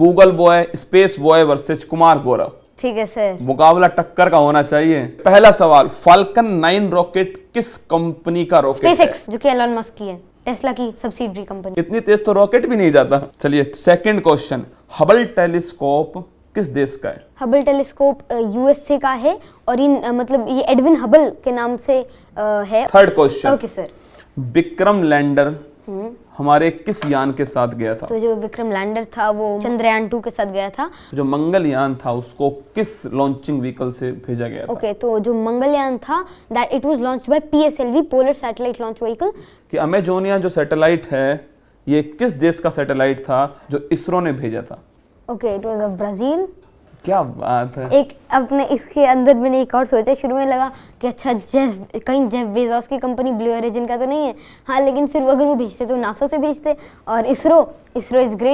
Google boy space boy versus Kumar Gaurav ठीक है sir मुकाबला टक्कर का होना चाहिए पहला सवाल फाल्कन नाइन रॉकेट किस कंपनी का रॉकेट स्पेसएक्स जो कि एलन मस्क की है टेस्ला की सब्सिडरी कंपनी इतनी तेज तो रॉकेट भी नहीं जाता चलिए सेकंड क्वेश्चन हबल टेलीस्कोप किस देश का है हबल टेलीस्कोप यूएसए का है और इन मतलब ये एडविन हबल के नाम से है third question okay sir Vikram lander हमारे किस यान के साथ गया था तो जो विक्रम लैंडर था वो चंद्रयान टू के साथ गया था जो मंगल यान था उसको किस लॉन्चिंग व्हीकल से भेजा गया ओके okay, तो जो मंगल यान था that it was launch by PSLV polar satellite launch vehicle कि अमेजोनिया जो सैटेलाइट है ये किस देश का सैटेलाइट था जो इसरो ने भेजा था okay it was of Brazil क्या बात है एक अपने इसके अंदर मैंने एक और सोचा शुरू में लगा कि अच्छा जेफ कहीं जेफ बेजोस की कंपनी ब्लू ओरिजिन का तो नहीं है हाँ लेकिन फिर अगर वो भेजते तो नासा से भेजते और इसरो इसरो इज़ ग्रेट